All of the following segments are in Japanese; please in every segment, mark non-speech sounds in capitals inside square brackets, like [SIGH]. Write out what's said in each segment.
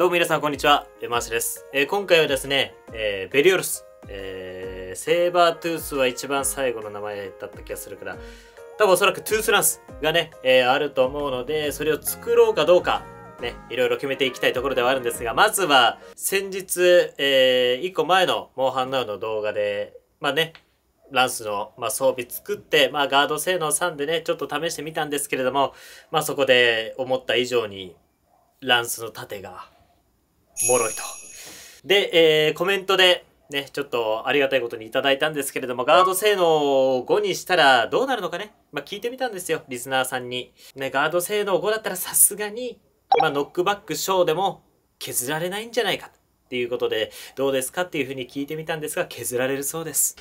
どうも皆さんこんにちは、マースです。えー、今回はですね、えー、ベリオルス、えー、セーバートゥースは一番最後の名前だった気がするから、多分おそらくトゥースランスがね、えあると思うので、それを作ろうかどうか、ね、いろいろ決めていきたいところではあるんですが、まずは先日、えー、1個前のモンハンナウの動画で、まあね、ランスの、まあ、装備作って、まあ、ガード性能3でね、ちょっと試してみたんですけれども、まあ、そこで思った以上に、ランスの盾が脆いと。で、えー、コメントで、ね、ちょっとありがたいことにいただいたんですけれども、ガード性能を5にしたらどうなるのかね。まあ、聞いてみたんですよ、リスナーさんに。ね、ガード性能5だったらさすがに、まあ、ノックバックショーでも削られないんじゃないかっていうことで、どうですかっていうふうに聞いてみたんですが、削られるそうです。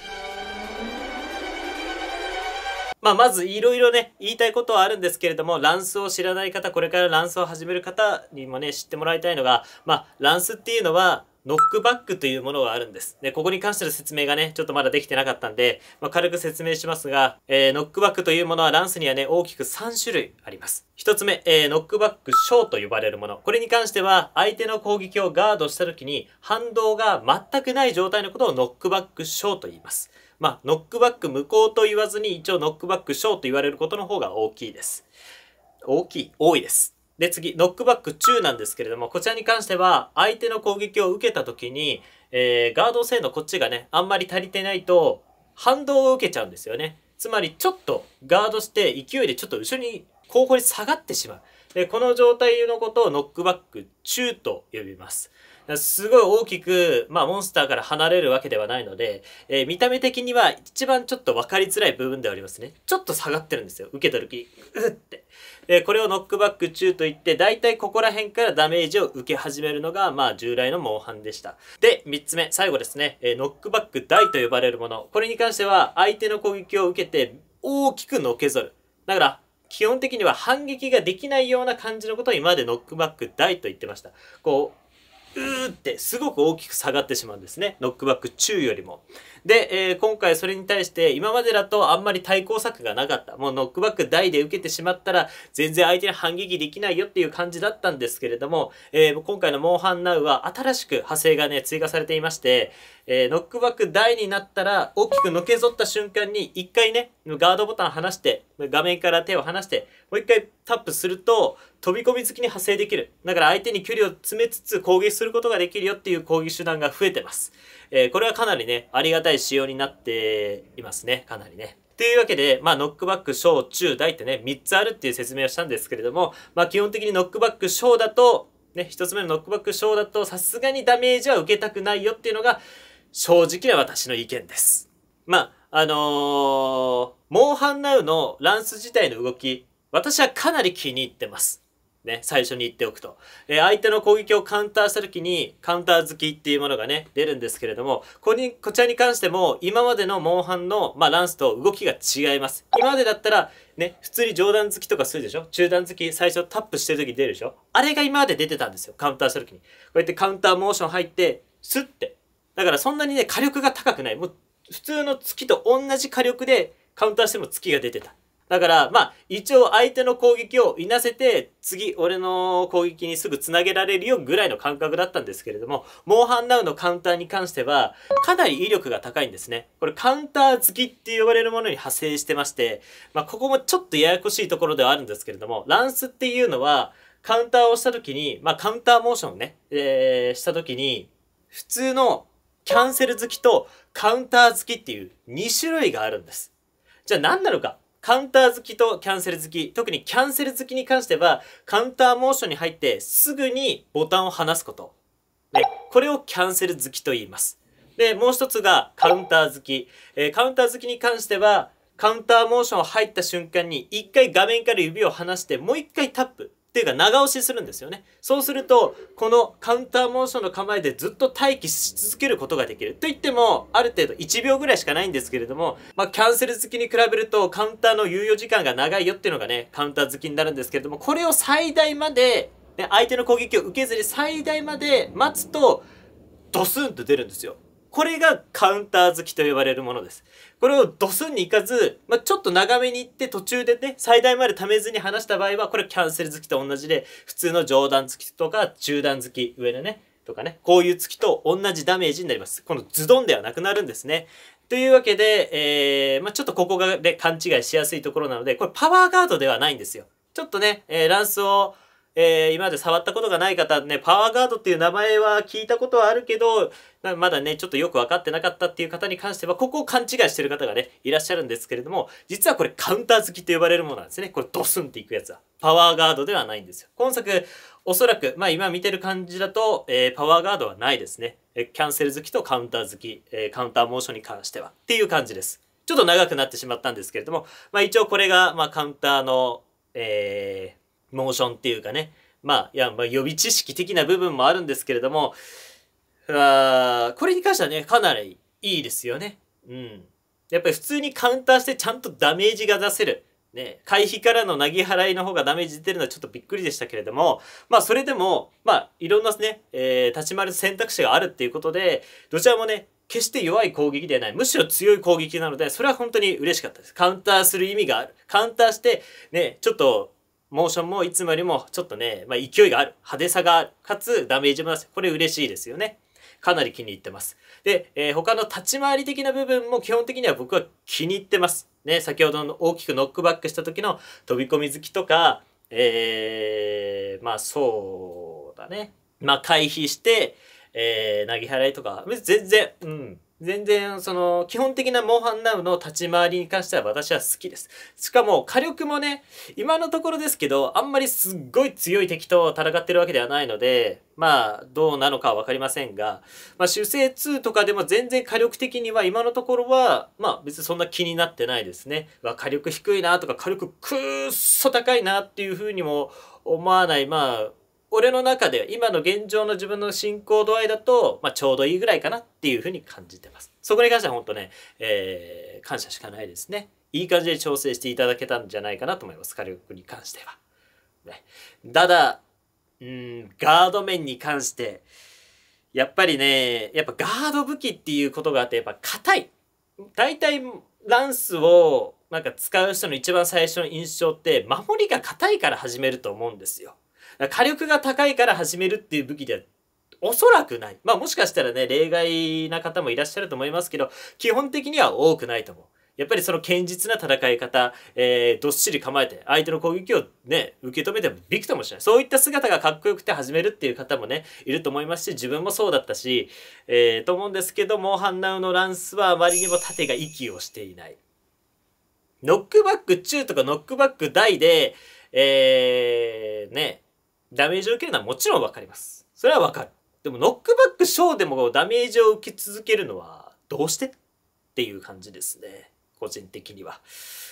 まあ、まずいろいろね、言いたいことはあるんですけれども、ランスを知らない方、これからランスを始める方にもね、知ってもらいたいのが、まあ、ランスっていうのは、ノックバックというものがあるんです。で、ここに関しての説明がね、ちょっとまだできてなかったんで、まあ、軽く説明しますが、えー、ノックバックというものはランスにはね、大きく3種類あります。1つ目、えー、ノックバックショーと呼ばれるもの。これに関しては、相手の攻撃をガードした時に、反動が全くない状態のことをノックバックショーと言います。まあ、ノックバック無効と言わずに、一応ノックバック小と言われることの方が大きいです。大きい、多いです。で、次、ノックバック中なんですけれども、こちらに関しては、相手の攻撃を受けた時に、えー、ガード性のこっちがね、あんまり足りてないと、反動を受けちゃうんですよね。つまり、ちょっとガードして、勢いでちょっと後ろに、後方に下がってしまう。で、この状態のことをノックバック中と呼びます。すごい大きく、まあ、モンスターから離れるわけではないので、えー、見た目的には一番ちょっと分かりづらい部分ではありますね。ちょっと下がってるんですよ。受けた時、うって。で、これをノックバック中といって、だいたいここら辺からダメージを受け始めるのが、まあ、従来のモンハンでした。で、3つ目、最後ですね、えー、ノックバック大と呼ばれるもの。これに関しては、相手の攻撃を受けて、大きくのけぞる。だから、基本的には反撃ができないような感じのことを今までノックバック大と言ってました。こう、うーってすごく大きく下がってしまうんですね。ノックバック中よりも。で、えー、今回それに対して今までだとあんまり対抗策がなかった。もうノックバック大で受けてしまったら全然相手に反撃できないよっていう感じだったんですけれども、えー、今回のモンハンナウは新しく派生がね、追加されていまして、えー、ノックバック大になったら大きくのけぞった瞬間に一回ね、ガードボタン離して、画面から手を離して、もう一回タップすると、飛び込み好きに派生できる。だから相手に距離を詰めつつ攻撃することができるよっていう攻撃手段が増えてます。えー、これはかなりね、ありがたい仕様になっていますね。かなりね。というわけで、まあ、ノックバック、小、中、大ってね、3つあるっていう説明をしたんですけれども、まあ、基本的にノックバック、小だと、ね、1つ目のノックバック、小だと、さすがにダメージは受けたくないよっていうのが、正直な私の意見です。まあ、あのー、モンハンナウのランス自体の動き、私はかなり気に入ってます。ね、最初に言っておくと、えー、相手の攻撃をカウンターした時にカウンター好きっていうものがね出るんですけれどもこにこちらに関しても今までのモンハンの、まあ、ランスと動きが違います今までだったらね普通に上段好きとかするでしょ中段好き最初タップしてる時出るでしょあれが今まで出てたんですよカウンターした時にこうやってカウンターモーション入ってスッてだからそんなにね火力が高くないもう普通の突きと同じ火力でカウンターしても突きが出てただから、まあ、一応相手の攻撃をいなせて、次、俺の攻撃にすぐ繋げられるよぐらいの感覚だったんですけれども、モンハンナウのカウンターに関しては、かなり威力が高いんですね。これ、カウンター好きって呼ばれるものに派生してまして、まあ、ここもちょっとややこしいところではあるんですけれども、ランスっていうのは、カウンターをした時に、まあ、カウンターモーションね、えー、した時に、普通のキャンセル好きとカウンター好きっていう2種類があるんです。じゃあ何なのかカウンター好きとキャンセル好き、特にキャンセル好きに関しては、カウンターモーションに入ってすぐにボタンを離すこと。で、これをキャンセル好きと言います。で、もう一つがカウンター好き。えー、カウンター好きに関しては、カウンターモーション入った瞬間に、一回画面から指を離して、もう一回タップ。っていうか長押しするんですよねそうするとこのカウンターモーションの構えでずっと待機し続けることができるといってもある程度1秒ぐらいしかないんですけれどもまあキャンセル好きに比べるとカウンターの猶予時間が長いよっていうのがねカウンター好きになるんですけれどもこれを最大まで、ね、相手の攻撃を受けずに最大まで待つとドスンと出るんですよこれがカウンター好きと呼ばれるものです。これをドスンに行かず、まあ、ちょっと長めに行って途中でね、最大までためずに話した場合は、これキャンセル好きと同じで、普通の上段好きとか中段好き、上のね、とかね、こういう月と同じダメージになります。このズドンではなくなるんですね。というわけで、えー、まあ、ちょっとここが、ね、勘違いしやすいところなので、これパワーガードではないんですよ。ちょっとね、えー、ランスをえー、今まで触ったことがない方ね、パワーガードっていう名前は聞いたことはあるけど、まだね、ちょっとよく分かってなかったっていう方に関しては、ここを勘違いしてる方がね、いらっしゃるんですけれども、実はこれカウンター好きと呼ばれるものなんですね。これドスンっていくやつは。パワーガードではないんですよ。今作、おそらく、まあ今見てる感じだと、えー、パワーガードはないですね。キャンセル好きとカウンター好き、えー、カウンターモーションに関しては。っていう感じです。ちょっと長くなってしまったんですけれども、まあ一応これが、まあカウンターの、えー、モーションっていうかね、まあ、いや、まあ、予備知識的な部分もあるんですけれども、あこれに関してはね、かなりいいですよね。うん。やっぱり普通にカウンターしてちゃんとダメージが出せる。ね、回避からの投げ払いの方がダメージ出るのはちょっとびっくりでしたけれども、まあそれでも、まあいろんなね、えー、立ち回る選択肢があるっていうことで、どちらもね、決して弱い攻撃ではない。むしろ強い攻撃なので、それは本当に嬉しかったです。カウンターする意味がある。カウンターして、ね、ちょっとモーションもいつもよりもちょっとね、まあ、勢いがある。派手さがある。かつダメージもなし。これ嬉しいですよね。かなり気に入ってます。で、えー、他の立ち回り的な部分も基本的には僕は気に入ってます。ね、先ほどの大きくノックバックした時の飛び込み好きとか、えー、まあそうだね。まあ回避して、えー、投げ払いとか、全然、うん、全然、その、基本的なモンハンナウの立ち回りに関しては私は好きです。しかも、火力もね、今のところですけど、あんまりすっごい強い敵と戦ってるわけではないので、まあ、どうなのかは分かりませんが、まあ、主勢2とかでも全然火力的には今のところは、まあ、別にそんな気になってないですね。ま火力低いなとか、火力くっそ高いなっていうふうにも思わない、まあ、俺の中で今の現状の自分の進行度合いだと、まあ、ちょうどいいぐらいかなっていうふうに感じてます。そこに関しては本当ね、えー、感謝しかないですね。いい感じで調整していただけたんじゃないかなと思います。火力に関しては。ね、ただ、うん、ガード面に関して、やっぱりね、やっぱガード武器っていうことがあって、やっぱ硬い。大体、ランスをなんか使う人の一番最初の印象って、守りが硬いから始めると思うんですよ。火力が高いから始めるっていう武器ではおそらくない。まあもしかしたらね、例外な方もいらっしゃると思いますけど、基本的には多くないと思う。やっぱりその堅実な戦い方、えー、どっしり構えて、相手の攻撃をね、受け止めてもびくともしない。そういった姿がかっこよくて始めるっていう方もね、いると思いますし、自分もそうだったし、えー、と思うんですけど、も、ハンナウのランスはあまりにも盾が息をしていない。ノックバック中とかノックバック大で、えー、ね、ダメージを受けるのはもちろんわかります。それはわかる。でもノックバックショーでもダメージを受け続けるのはどうしてっていう感じですね。個人的には。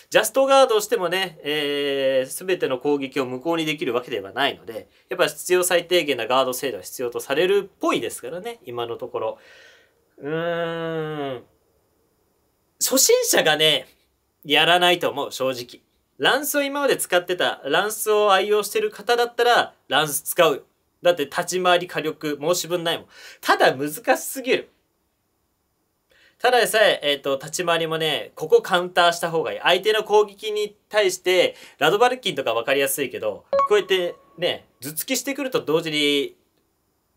ジャストガードしてもね、えー、全ての攻撃を無効にできるわけではないので、やっぱ必要最低限なガード精度は必要とされるっぽいですからね、今のところ。うーん。初心者がね、やらないと思う、正直。ランスを今まで使ってた、ランスを愛用してる方だったら、ランス使う。だって立ち回り火力申し分ないもん。ただ難しすぎる。ただでさえ、えっ、ー、と、立ち回りもね、ここカウンターした方がいい。相手の攻撃に対して、ラドバルキンとか分かりやすいけど、こうやってね、頭突きしてくると同時に、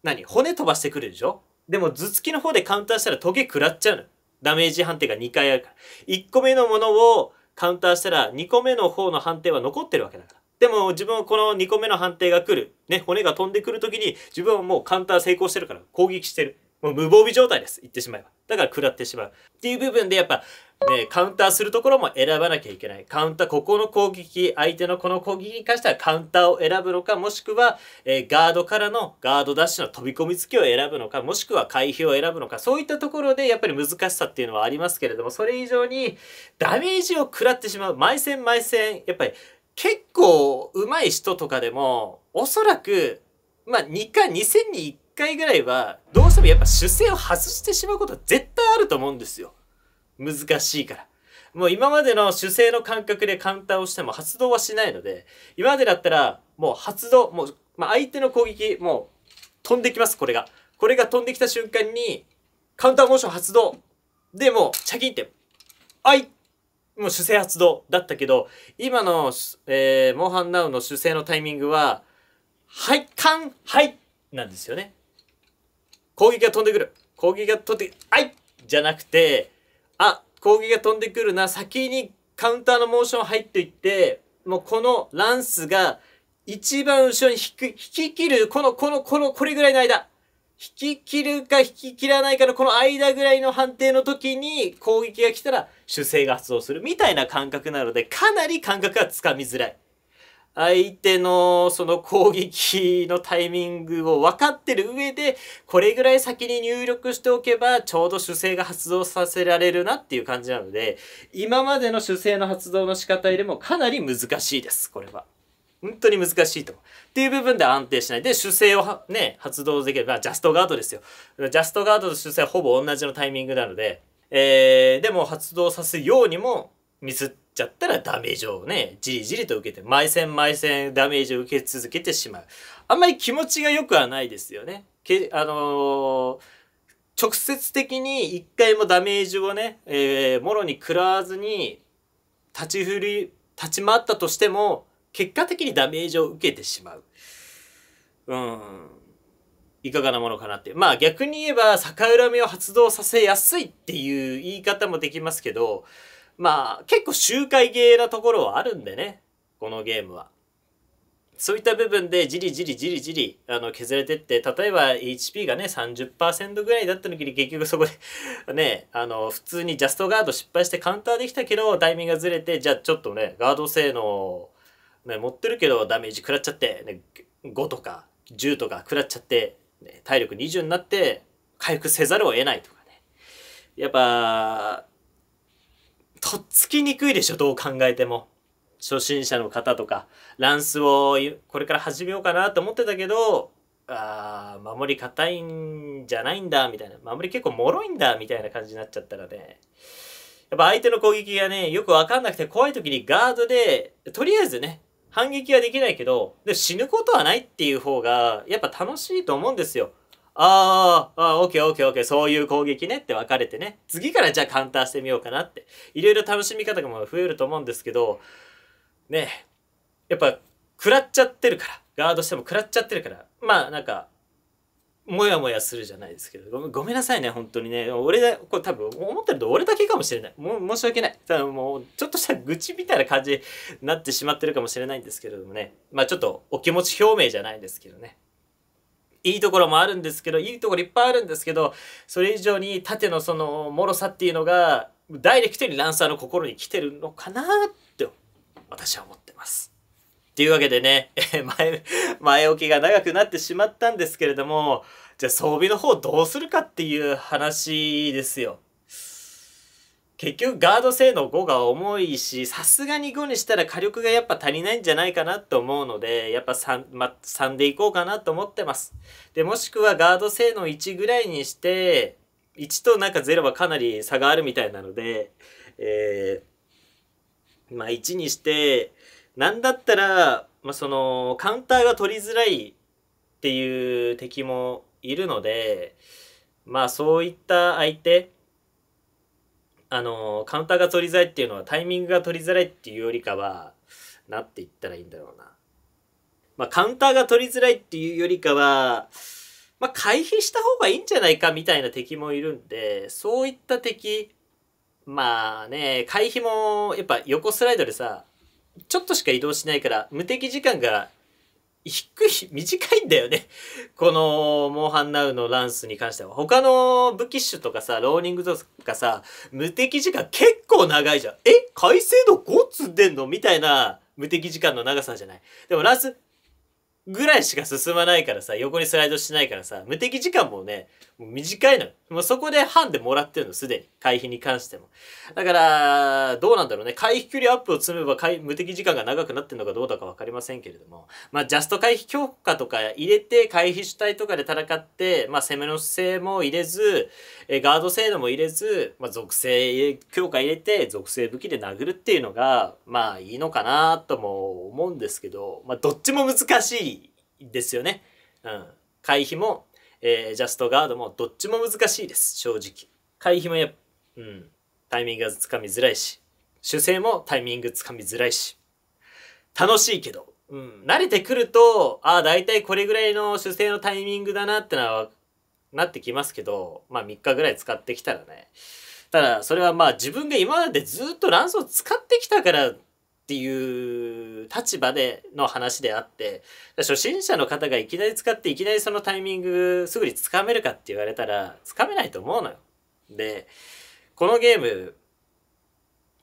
何骨飛ばしてくるでしょでも頭突きの方でカウンターしたらトゲ食らっちゃうの。ダメージ判定が2回あるから。1個目のものを、カウンターしたら2個目の方の判定は残ってるわけだから。でも自分はこの2個目の判定が来る。ね、骨が飛んでくる時に自分はもうカウンター成功してるから攻撃してる。もう無防備状態です。言ってしまえば。だから食らってしまう。っていう部分でやっぱ、ね、カウンターするところも選ばなきゃいけない。カウンター、ここの攻撃、相手のこの攻撃に関してはカウンターを選ぶのか、もしくは、えー、ガードからのガードダッシュの飛び込み付きを選ぶのか、もしくは回避を選ぶのか、そういったところでやっぱり難しさっていうのはありますけれども、それ以上にダメージを食らってしまう。毎戦毎戦、やっぱり結構上手い人とかでも、おそらく、まあ2回、2戦に1回ぐらいは、どうしてもやっぱ主戦を外してしまうことは絶対あると思うんですよ。難しいから。もう今までの主勢の感覚でカウンターをしても発動はしないので、今までだったら、もう発動、もう、まあ、相手の攻撃、もう飛んできます、これが。これが飛んできた瞬間に、カウンターモーション発動。で、もう、チャキンって、あいもう主勢発動だったけど、今の、えー、モンハンナウの主勢のタイミングは、はい、カン、はい、なんですよね。攻撃が飛んでくる攻撃が飛んであいじゃなくてあ攻撃が飛んでくるな先にカウンターのモーション入っていってもうこのランスが一番後ろに引く引き切るこのこのこのこれぐらいの間引き切るか引き切らないかのこの間ぐらいの判定の時に攻撃が来たら主勢が発動するみたいな感覚なのでかなり感覚がつかみづらい。相手のその攻撃のタイミングを分かってる上で、これぐらい先に入力しておけば、ちょうど主勢が発動させられるなっていう感じなので、今までの主勢の発動の仕方よりもかなり難しいです、これは。本当に難しいと。っていう部分で安定しない。で、主勢をね、発動できれば、ジャストガードですよ。ジャストガードと主勢はほぼ同じのタイミングなので、えー、でも発動させようにも、ミスっちゃったらダメージをね、じりじりと受けて、毎戦毎戦ダメージを受け続けてしまう。あんまり気持ちが良くはないですよね。けあのー、直接的に一回もダメージをね、えー、もろに食らわずに、立ち振り、立ち回ったとしても、結果的にダメージを受けてしまう。うん。いかがなものかなって。まあ逆に言えば、逆恨みを発動させやすいっていう言い方もできますけど、まあ、結構周回ゲーなところはあるんでね、このゲームは。そういった部分でじりじりじりじりあの削れてって例えば HP がね30%ぐらいだった時に結局そこで [LAUGHS] ねあの普通にジャストガード失敗してカウンターできたけどタイミングがずれてじゃあちょっとねガード性能、ね、持ってるけどダメージ食らっちゃって、ね、5とか10とか食らっちゃって、ね、体力20になって回復せざるを得ないとかねやっぱとっつきにくいでしょ、どう考えても。初心者の方とか、ランスをこれから始めようかなと思ってたけど、あ守り硬いんじゃないんだ、みたいな。守り結構脆いんだ、みたいな感じになっちゃったらね。やっぱ相手の攻撃がね、よくわかんなくて怖い時にガードで、とりあえずね、反撃はできないけど、で死ぬことはないっていう方が、やっぱ楽しいと思うんですよ。ああ、オッケーオッケーオッケー、そういう攻撃ねって分かれてね。次からじゃあカウンターしてみようかなって。いろいろ楽しみ方が増えると思うんですけど、ねやっぱ、食らっちゃってるから。ガードしても食らっちゃってるから。まあ、なんか、もやもやするじゃないですけど。ごめんなさいね、本当にね。俺だ、これ多分思ってると俺だけかもしれない。も申し訳ない。ただもう、ちょっとした愚痴みたいな感じになってしまってるかもしれないんですけれどもね。まあちょっとお気持ち表明じゃないですけどね。いいところもあるんですけどいいところいっぱいあるんですけどそれ以上に縦のその脆さっていうのがダイレクトにランサーの心に来てるのかなって私は思ってます。というわけでね [LAUGHS] 前前置きが長くなってしまったんですけれどもじゃあ装備の方どうするかっていう話ですよ。結局ガード性能5が重いしさすがに5にしたら火力がやっぱ足りないんじゃないかなと思うのでやっぱ 3,、ま、3でいこうかなと思ってますでもしくはガード性能1ぐらいにして1となんか0はかなり差があるみたいなのでえー、まあ1にして何だったら、まあ、そのカウンターが取りづらいっていう敵もいるのでまあそういった相手あのカウンターが取りづらいっていうのはタイミングが取りづらいっていうよりかはなっていったらいいんだろうな。まあ、カウンターが取りづらいっていうよりかは、まあ、回避した方がいいんじゃないかみたいな敵もいるんで、そういった敵、まあね、回避もやっぱ横スライドでさ、ちょっとしか移動しないから、無敵時間が低い、短いんだよね。この、モンハンナウのランスに関しては。他の武器種とかさ、ローリングとかさ、無敵時間結構長いじゃん。え改正度5つ出んのみたいな無敵時間の長さじゃない。でもランスぐらいしか進まないからさ、横にスライドしないからさ、無敵時間もね、もう短いのよ。もうそこでハでもらってるの、すでに。回避に関しても。だから、どうなんだろうね。回避距離アップを積めば無敵時間が長くなってるのかどうだか分かりませんけれども、まあ、ジャスト回避強化とか入れて、回避主体とかで戦って、まあ、攻めの姿勢も入れず、えガード性能も入れず、まあ、属性強化入れて、属性武器で殴るっていうのが、まあ、いいのかなとも思うんですけど、まあ、どっちも難しいですよね。うん。回避もえー、ジャストガードもどっちも難しいです正直回避もや、うん、タイミングがつかみづらいし主勢もタイミングつかみづらいし楽しいけど、うん、慣れてくるとああ大体これぐらいの主勢のタイミングだなってのはなってきますけどまあ3日ぐらい使ってきたらねただそれはまあ自分が今までずっと卵巣使ってきたからっていう立場での話であって初心者の方がいきなり使っていきなりそのタイミングすぐにつかめるかって言われたらつかめないと思うのよ。でこのゲーム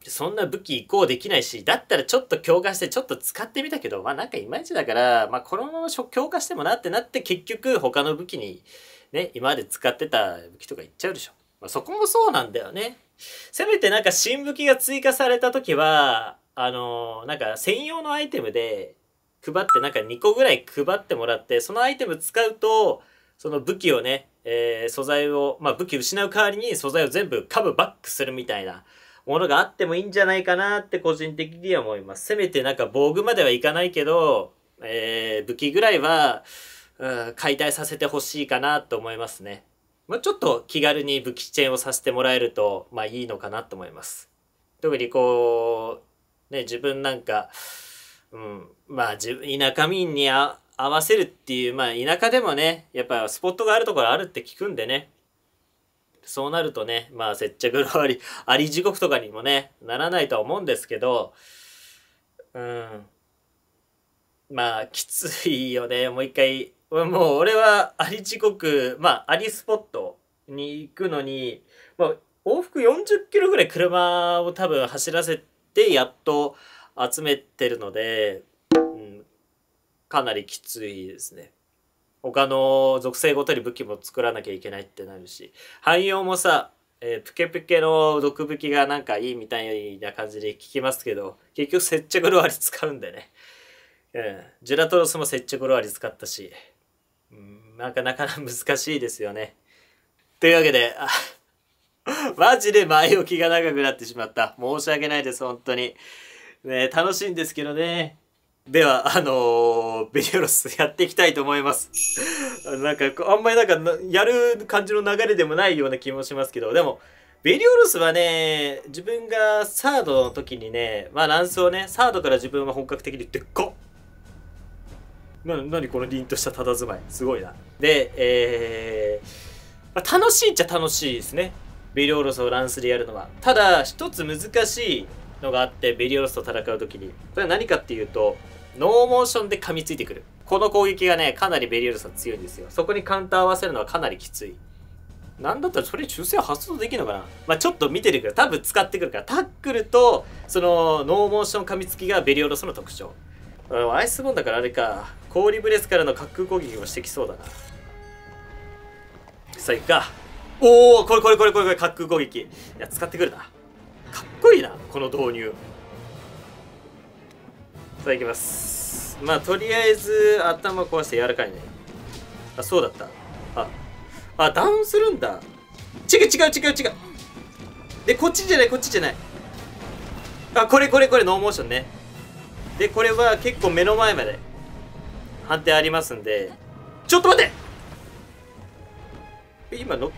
そんな武器移行できないしだったらちょっと強化してちょっと使ってみたけどまあなんかいまいちだから、まあ、このまま強化してもなってなって結局他の武器にね今まで使ってた武器とかいっちゃうでしょ。まあ、そこもそうなんだよね。せめてなんか新武器が追加された時はあのなんか専用のアイテムで配ってなんか2個ぐらい配ってもらってそのアイテム使うとその武器をね、えー、素材を、まあ、武器失う代わりに素材を全部カブバックするみたいなものがあってもいいんじゃないかなって個人的には思います。せめてなんか防具まではいかないけど、えー、武器ぐらいは、うん、解体させてほしいかなと思いますね。まあ、ちょっと気軽に武器チェーンをさせてもらえると、まあいいのかなと思います。特にこう、ね、自分なんか、うん、まあ自分田舎民に合わせるっていうまあ田舎でもねやっぱスポットがあるところあるって聞くんでねそうなるとねまあ接着のありあり [LAUGHS] 地獄とかにもねならないとは思うんですけどうんまあきついよねもう一回もう俺はあり地獄まあありスポットに行くのに、もう、往復40キロぐらい車を多分走らせて、てやっと集めてるので、うん、かなりきついですね。他の属性ごとに武器も作らなきゃいけないってなるし汎用もさ、えー、プケプケの毒武器がなんかいいみたいな感じで聞きますけど結局接着ロアリ使うんでね、うん、ジュラトロスも接着ロアリ使ったし、うん、なかなか難しいですよねというわけで [LAUGHS] マジで前置きが長くなってしまった。申し訳ないです、本当に。ね、楽しいんですけどね。では、あのー、ビデオロスやっていきたいと思います。なんか、あんまりなんか、やる感じの流れでもないような気もしますけど、でも、ビリオロスはね、自分がサードの時にね、まあランスをね、サードから自分は本格的にでっかな、なにこの凛とした佇まい。すごいな。で、えー、ま楽しいっちゃ楽しいですね。ベリオロスをランスでやるのは。ただ、一つ難しいのがあって、ベリオロスと戦う時に。これは何かっていうと、ノーモーションで噛みついてくる。この攻撃がね、かなりベリオロスは強いんですよ。そこにカウンター合わせるのはかなりきつい。なんだったらそれ中性発動できるのかなまあ、ちょっと見ててくれ。多分使ってくるから。タックルと、その、ノーモーション噛みつきがベリオロスの特徴。アイスボーンだからあれか。氷ブレスからの滑空攻撃もしてきそうだな。さあ、行くか。おおこれこれこれこれこれ滑空攻撃いや使ってくるなかっこいいなこの導入さあいきますまあとりあえず頭壊して柔らかいねあそうだったああダウンするんだ違う違う違う違うでこっちじゃないこっちじゃないあこれこれこれノーモーションねでこれは結構目の前まで判定ありますんでちょっと待ってえ今の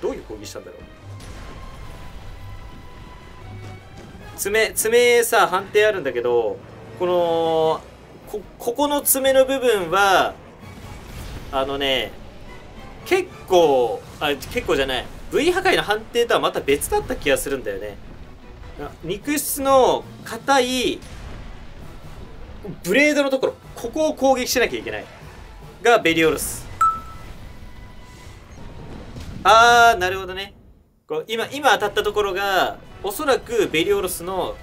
どういう攻撃したんだろう爪爪さ判定あるんだけどこのこここの爪の部分はあのね結構あ結構じゃない V 破壊の判定とはまた別だった気がするんだよね肉質の硬いブレードのところここを攻撃しなきゃいけないがベリオルスあー、なるほどね。こう今、今当たったところが、おそらくベリオロスの、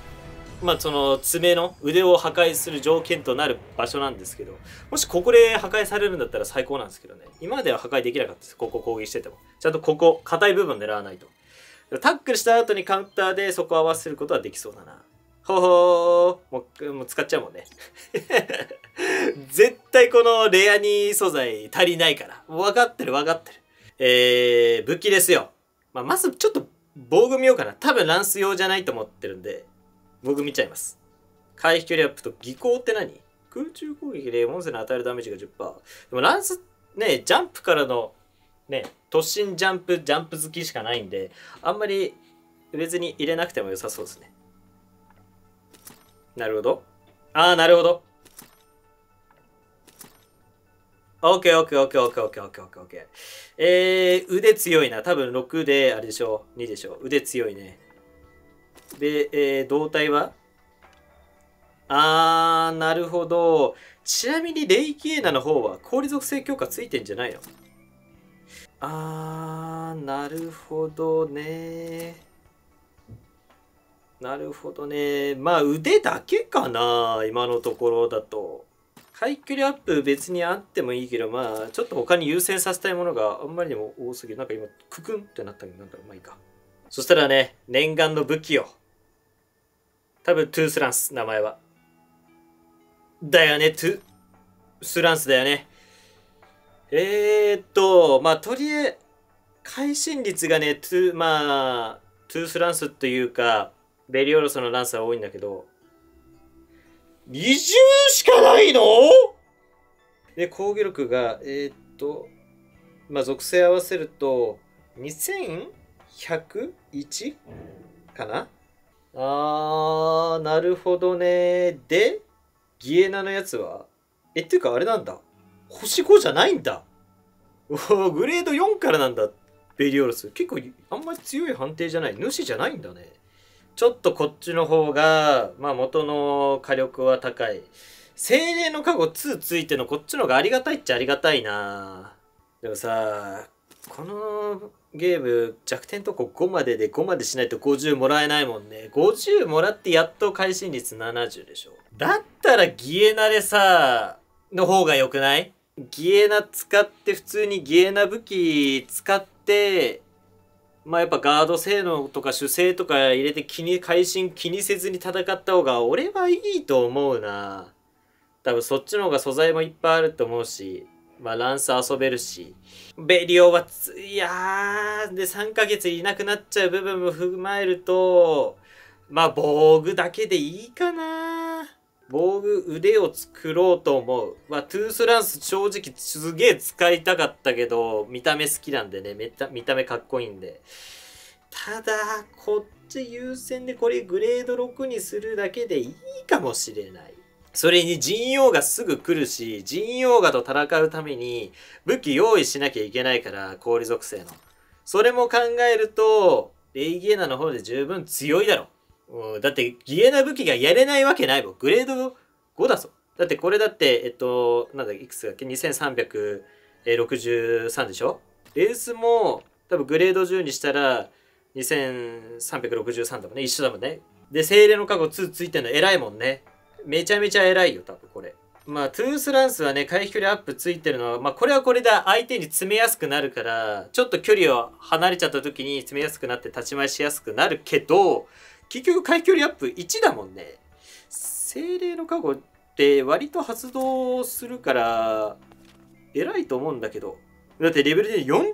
まあ、その爪の腕を破壊する条件となる場所なんですけど、もしここで破壊されるんだったら最高なんですけどね。今までは破壊できなかったです。ここ攻撃してても。ちゃんとここ、硬い部分狙わないと。タックルした後にカウンターでそこを合わせることはできそうだな。ほほーもう、もう使っちゃうもんね。[LAUGHS] 絶対このレアニー素材足りないから。分かってる分かってる。えー、武器ですよ。まあ、まずちょっと棒組みようかな。多分ランス用じゃないと思ってるんで、防具見ちゃいます。回避距離アップと技巧って何空中攻撃で音声のに与えるダメージが10%。でもランス、ね、ジャンプからの、ね、突進ジャンプ、ジャンプ好きしかないんで、あんまり別に入れなくても良さそうですね。なるほど。ああ、なるほど。OKOKOKOKOKOKOK。えー、腕強いな。多分6で、あれでしょう。2でしょう。腕強いね。で、えー、胴体はあー、なるほど。ちなみに、レイキエナの方は、氷属性強化ついてんじゃないのあー、なるほどね。なるほどね。まあ、腕だけかな。今のところだと。配距離アップ別にあってもいいけどまあちょっと他に優先させたいものがあんまりにも多すぎるなんか今ククンってなったけどなんだろうまあいいかそしたらね念願の武器を多分トゥースランス名前はだよねトゥスランスだよねえー、っとまあとりあえず会心率がねトゥまあトゥースランスというかベリオロスのランスは多いんだけど20しかないので、攻撃力が、えー、っと、まあ、属性合わせると、2101かなあー、なるほどね。で、ギエナのやつはえ、っていうかあれなんだ。星5じゃないんだ。おグレード4からなんだ。ベリオロス。結構、あんまり強い判定じゃない。主じゃないんだね。ちょっとこっちの方が、まあ、元の火力は高い。精霊の加護2ついてのこっちの方がありがたいっちゃありがたいなでもさ、このゲーム弱点とこ5までで5までしないと50もらえないもんね。50もらってやっと会心率70でしょ。だったらギエナでさ、の方が良くないギエナ使って普通にギエナ武器使ってまあやっぱガード性能とか主性とか入れて気に、会心気にせずに戦った方が俺はいいと思うな。多分そっちの方が素材もいっぱいあると思うし、まあランス遊べるし。ベリオはつ、いやー、で3ヶ月いなくなっちゃう部分も踏まえると、まあ防具だけでいいかな防具腕を作ろうと思う。まあ、トゥースランス正直すげえ使いたかったけど、見た目好きなんでね、めっちゃ見た目かっこいいんで。ただ、こっち優先でこれグレード6にするだけでいいかもしれない。それに陣容がすぐ来るし、陣容がと戦うために武器用意しなきゃいけないから、氷属性の。それも考えると、レイギエナの方で十分強いだろ。だってギエナ武器がやれないわけないもんグレード5だぞだってこれだってえっとなんだいくつだっけ2363でしょレースも多分グレード10にしたら2363だもんね一緒だもんねで精霊の加護2ついてるの偉いもんねめちゃめちゃ偉いよ多分これまあトゥースランスはね回避距離アップついてるのはまあこれはこれで相手に詰めやすくなるからちょっと距離を離れちゃった時に詰めやすくなって立ち回しやすくなるけど結局回距離アップ1だもんね。精霊の加護って割と発動するから、偉いと思うんだけど。だってレベルで40%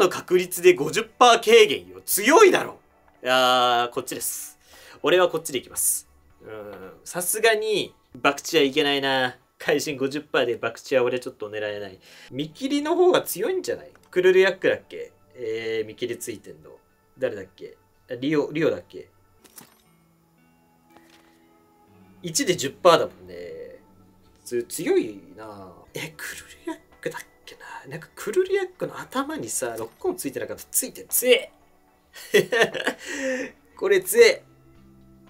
の確率で50%軽減よ。強いだろ。いやー、こっちです。俺はこっちでいきます。うん、さすがに、博打はいけないな。会心50%で博打は俺ちょっと狙えない。見切りの方が強いんじゃないクルルヤックだっけえー、見切りついてんの。誰だっけリオ、リオだっけ1で10%だもんね。強いなえ、クルリアックだっけななんかクルリアックの頭にさ、6個もついてなかったついてつえ [LAUGHS] これつえ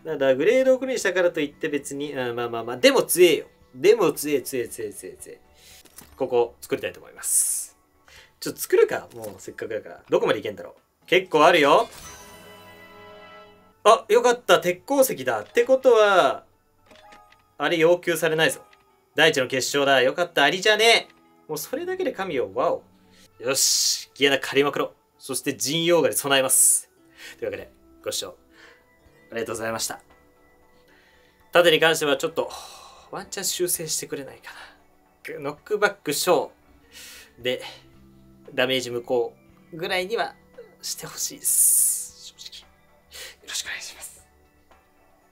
なんだ、グレードをクリにしたからといって別に、あまあまあまあ、でもつえよ。でもつえつえつえつえつえ。ここ作りたいと思います。ちょっと作るかもうせっかくだから。どこまでいけんだろう結構あるよ。あ、よかった。鉄鉱石だ。ってことは、あれ要求されないぞ。第一の決勝だ。よかった。ありじゃねえ。もうそれだけで神よ。わお。よし。ギアナ借りまくろそして陣容がで備えます。というわけで、ご視聴ありがとうございました。縦に関してはちょっと、ワンチャン修正してくれないかな。ノックバックショーで、ダメージ無効ぐらいにはしてほしいです。正直。よろしくお願いします。